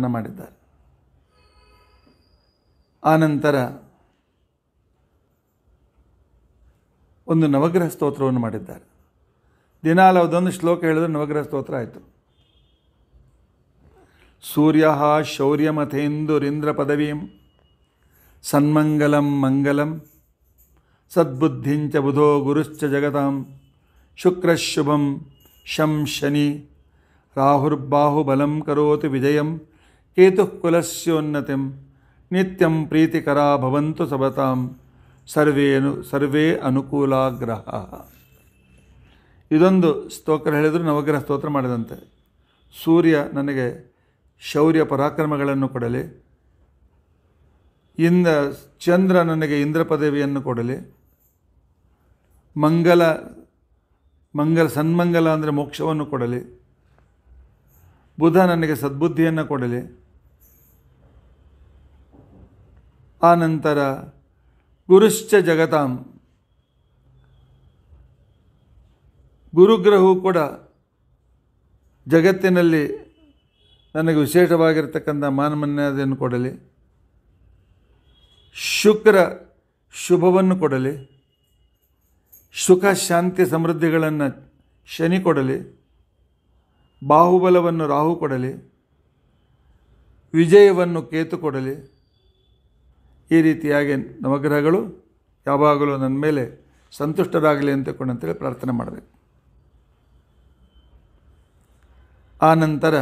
ಸ್ಥಾಪನ ಮಾಡಿದ್ದಾರೆ ಆನಂತರ ಒಂದು ನವಗ್ರಹ ಸ್ತೋತ್ರವನ್ನು ಮಾಡಿದ್ದಾರೆ ದಿನಾಲು ಅದೊಂದು ಶ್ಲೋಕ ಹೇಳಿದ್ರೆ ನವಗ್ರಹ ಸ್ತೋತ್ರ ಆಯಿತು ಸೂರ್ಯ ಶೌರ್ಯಮಥೇಂದುರಿಂದ್ರ ಪದವೀಂ ಸನ್ಮಂಗಲಂ ಮಂಗಲಂ ಸದ್ಬುದ್ಧಿಂಚ ಬುಧೋ ಗುರುಶ್ಚ ಜಗತಾಂ ಶುಕ್ರಶುಭಂ ಶಂ ಶನಿ ರಾಹುರ್ಬಾಹುಬಲಂ ಕರೋತಿ ವಿಜಯಂ ಹೇತುಃಕುಲಸ್ಯೋನ್ನತಿಂ ನಿತ್ಯಂ ಪ್ರೀತಿಕರ ಭವಂತು ಸಬತಾಂ ಅನು ಸರ್ವೇ ಅನುಕೂಲಾಗ್ರಹ ಇದೊಂದು ಸ್ತೋತ್ರ ಹೇಳಿದ್ರು ನವಗ್ರಹ ಸ್ತೋತ್ರ ಮಾಡಿದಂತೆ ಸೂರ್ಯ ನನಗೆ ಶೌರ್ಯ ಪರಾಕ್ರಮಗಳನ್ನು ಕೊಡಲಿ ಇಂದ ಚಂದ್ರ ನನಗೆ ಇಂದ್ರ ಪದವಿಯನ್ನು ಕೊಡಲಿ ಮಂಗಲ ಮಂಗಲ ಸನ್ಮಂಗಲ ಅಂದರೆ ಮೋಕ್ಷವನ್ನು ಕೊಡಲಿ ಬುಧ ನನಗೆ ಸದ್ಬುದ್ಧಿಯನ್ನು ಕೊಡಲಿ ಆನಂತರ ಗುರುಶ್ಚ ಜಗತಾಂ ಗುರುಗ್ರಹವು ಕೂಡ ಜಗತ್ತಿನಲ್ಲಿ ನನಗೆ ವಿಶೇಷವಾಗಿರ್ತಕ್ಕಂಥ ಮಾನಮನ್ಯಾದೆಯನ್ನು ಕೊಡಲಿ ಶುಕ್ರ ಶುಭವನ್ನು ಕೊಡಲಿ ಸುಖ ಶಾಂತಿ ಸಮೃದ್ಧಿಗಳನ್ನು ಶನಿ ಕೊಡಲಿ ಬಾಹುಬಲವನ್ನು ರಾಹು ಕೊಡಲಿ ವಿಜಯವನ್ನು ಕೇತು ಕೊಡಲಿ ಈ ರೀತಿಯಾಗಿ ನವಗ್ರಹಗಳು ಯಾವಾಗಲೂ ನನ್ನ ಮೇಲೆ ಸಂತುಷ್ಟರಾಗಲಿ ಅಂತಕೊಂಡು ಅಂತೇಳಿ ಪ್ರಾರ್ಥನೆ ಮಾಡಬೇಕು ಆ ನಂತರ